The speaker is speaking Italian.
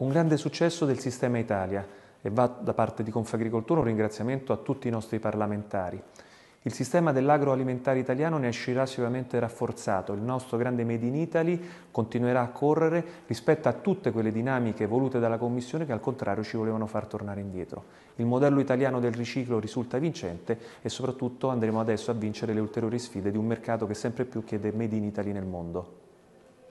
Un grande successo del sistema Italia e va da parte di Confagricoltura un ringraziamento a tutti i nostri parlamentari. Il sistema dell'agroalimentare italiano ne uscirà sicuramente rafforzato, il nostro grande Made in Italy continuerà a correre rispetto a tutte quelle dinamiche volute dalla Commissione che al contrario ci volevano far tornare indietro. Il modello italiano del riciclo risulta vincente e soprattutto andremo adesso a vincere le ulteriori sfide di un mercato che sempre più chiede Made in Italy nel mondo.